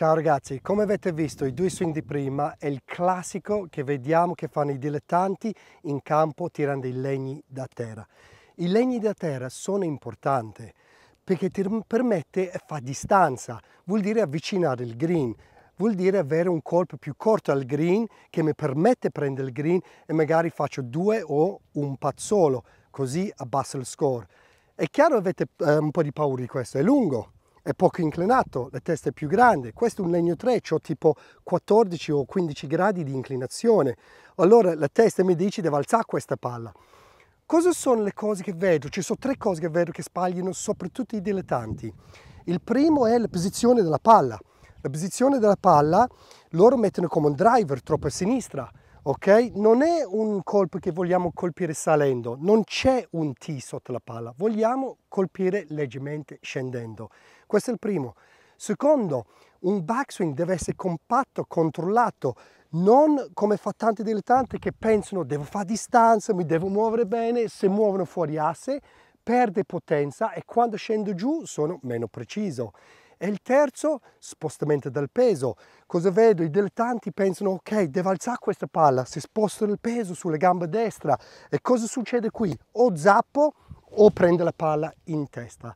Ciao ragazzi, come avete visto i due swing di prima è il classico che vediamo che fanno i dilettanti in campo tirando i legni da terra. I legni da terra sono importanti perché ti permette, fa distanza, vuol dire avvicinare il green, vuol dire avere un colpo più corto al green che mi permette di prendere il green e magari faccio due o un pazzolo, così abbasso il score. È chiaro avete eh, un po' di paura di questo, è lungo, è poco inclinato, la testa è più grande. Questo è un legno treccio, tipo 14 o 15 gradi di inclinazione. Allora la testa mi dice deve alzare questa palla. Cosa sono le cose che vedo? Ci sono tre cose che vedo che spagliano soprattutto i dilettanti. Il primo è la posizione della palla. La posizione della palla loro mettono come un driver troppo a sinistra ok? Non è un colpo che vogliamo colpire salendo, non c'è un T sotto la palla, vogliamo colpire leggermente scendendo. Questo è il primo. Secondo, un backswing deve essere compatto, controllato, non come fa tanti dilettanti che pensano devo fare distanza, mi devo muovere bene, se muovono fuori asse perde potenza e quando scendo giù sono meno preciso. E il terzo, spostamento del peso. Cosa vedo? I dilettanti pensano, ok, deve alzare questa palla, si sposta il peso sulla gamba destra. E cosa succede qui? O zappo o prende la palla in testa.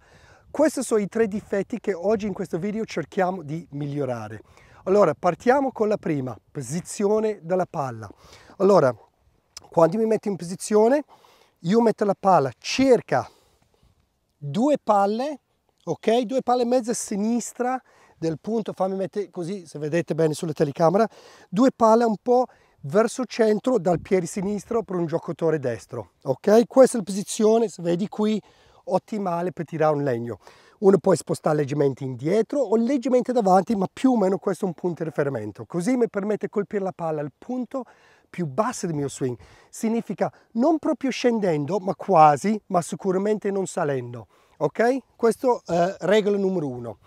Questi sono i tre difetti che oggi in questo video cerchiamo di migliorare. Allora, partiamo con la prima, posizione della palla. Allora, quando mi metto in posizione, io metto la palla circa due palle ok? Due palle e mezza a sinistra del punto, fammi mettere così se vedete bene sulla telecamera, due palle un po' verso centro dal piede sinistro per un giocatore destro, ok? Questa è la posizione, se vedi qui, ottimale per tirare un legno. Uno può spostare leggermente indietro o leggermente davanti, ma più o meno questo è un punto di riferimento. Così mi permette di colpire la palla al punto più basso del mio swing. Significa non proprio scendendo, ma quasi, ma sicuramente non salendo ok? Questo eh, regola numero uno.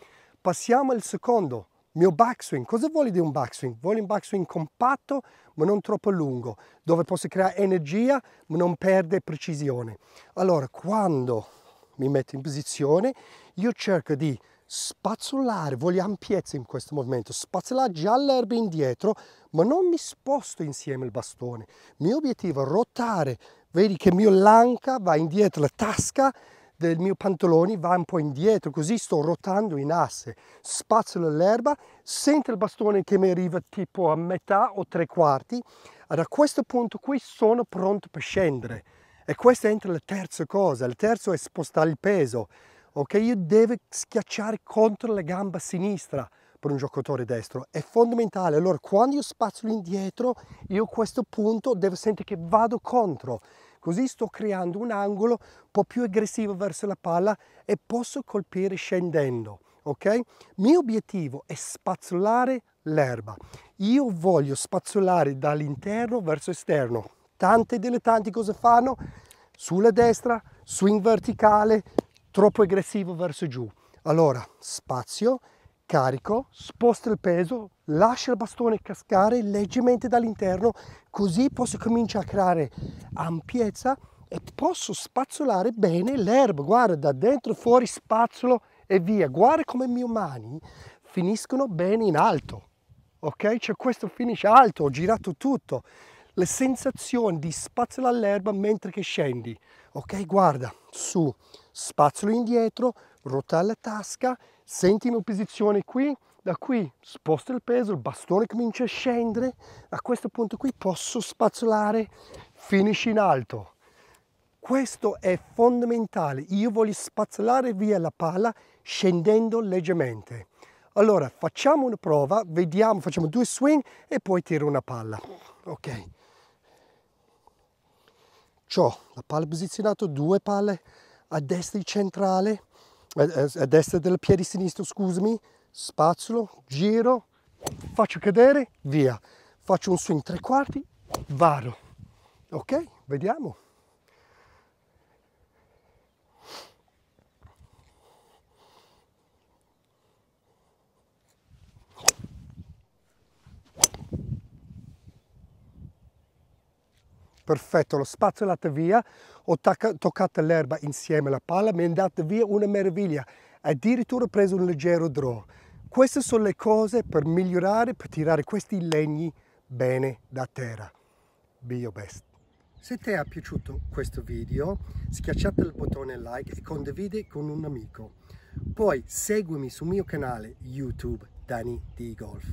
Passiamo al secondo, mio backswing. Cosa vuole di un backswing? Vuole un backswing compatto ma non troppo lungo, dove posso creare energia ma non perde precisione. Allora, quando mi metto in posizione, io cerco di spazzolare, voglio ampiezza in questo movimento, spazzolare già l'erba indietro, ma non mi sposto insieme al bastone. Il mio obiettivo è rotare, vedi che il mio lanca va indietro la tasca del mio pantalone va un po' indietro, così sto rotando in asse. Spazzo l'erba, sento il bastone che mi arriva tipo a metà o tre quarti, e da questo punto qui sono pronto per scendere. E questa entra la terza cosa, il terzo è spostare il peso. Ok, io devo schiacciare contro la gamba sinistra per un giocatore destro, è fondamentale. Allora quando io spazzo indietro, io a questo punto devo sentire che vado contro Così sto creando un angolo un po' più aggressivo verso la palla e posso colpire scendendo. Ok? Mio obiettivo è spazzolare l'erba. Io voglio spazzolare dall'interno verso esterno. Tante delle tante cosa fanno? Sulla destra, swing verticale, troppo aggressivo verso giù. Allora, spazio, carico, sposta il peso, lascia il bastone cascare leggermente dall'interno, così posso cominciare a creare ampiezza e posso spazzolare bene l'erba. Guarda, da dentro fuori spazzolo e via. Guarda come le mie mani finiscono bene in alto. Ok? Cioè questo finisce alto, ho girato tutto. Le sensazioni di spazzolare l'erba mentre che scendi. Ok? Guarda, su, spazzolo indietro, ruota la tasca senti una posizione qui, da qui sposta il peso, il bastone comincia a scendere, a questo punto qui posso spazzolare, finisci in alto. Questo è fondamentale, io voglio spazzolare via la palla scendendo leggermente. Allora facciamo una prova, vediamo, facciamo due swing e poi tiro una palla. Ok. Ciò, la palla posizionata, due palle a destra di centrale, a destra del piede sinistro, scusami, spazzolo, giro, faccio cadere, via. Faccio un swing tre quarti, vado. Ok? Vediamo. perfetto, lo spazzolate via, ho toccato l'erba insieme alla palla, mi è andata via una meraviglia, addirittura ho preso un leggero draw. Queste sono le cose per migliorare, per tirare questi legni bene da terra. Be your best. Se ti è piaciuto questo video, schiacciate il bottone like e condividi con un amico. Poi seguimi sul mio canale YouTube Dani di Golf.